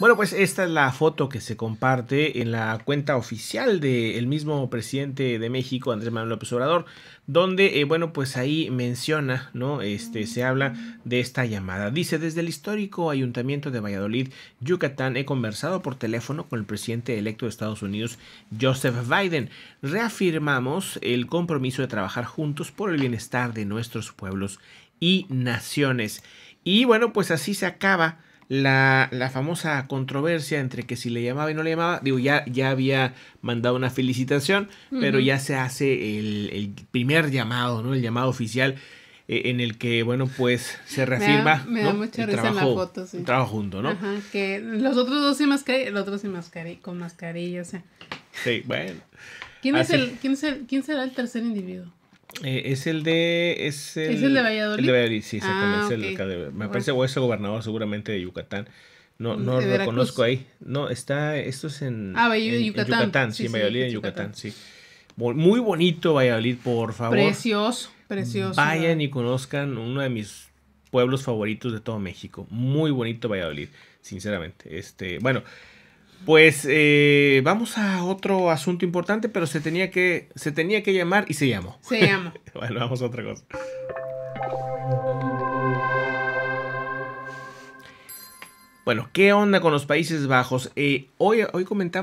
Bueno, pues esta es la foto que se comparte en la cuenta oficial del mismo presidente de México, Andrés Manuel López Obrador, donde, eh, bueno, pues ahí menciona, ¿no? Este, se habla de esta llamada. Dice, desde el histórico Ayuntamiento de Valladolid, Yucatán, he conversado por teléfono con el presidente electo de Estados Unidos, Joseph Biden. Reafirmamos el compromiso de trabajar juntos por el bienestar de nuestros pueblos y naciones. Y bueno, pues así se acaba la, la, famosa controversia entre que si le llamaba y no le llamaba, digo, ya, ya había mandado una felicitación, pero ya se hace el, primer llamado, ¿no? El llamado oficial eh, en el que, bueno, pues se reafirma. Me da, mucha risa la foto, sí. trabajo junto, ¿no? Ajá, que los otros dos sin mascarilla, el otro sin mascarilla, con mascarilla, o sea. Sí, bueno. ¿Quién, es el, quién, es el, ¿Quién será el tercer individuo? Eh, es el de. Es el, ¿Es el de Valladolid. El de Valladolid, sí, exactamente. conoce ah, me parece o ese gobernador seguramente de Yucatán. No, mm, no lo conozco ahí. No, está. Esto es en. Ah, en, Yucatán. En Yucatán, sí, Valladolid en Yucatán, sí. Muy bonito Valladolid, por favor. Precioso, precioso. Vayan y conozcan uno de mis pueblos favoritos de todo México. Muy bonito Valladolid, sinceramente. Este, bueno, pues eh, vamos a otro asunto importante, pero se tenía que, se tenía que llamar y se llamó. Se llamó. bueno, vamos a otra cosa. Bueno, ¿qué onda con los Países Bajos? Eh, hoy, hoy comentamos...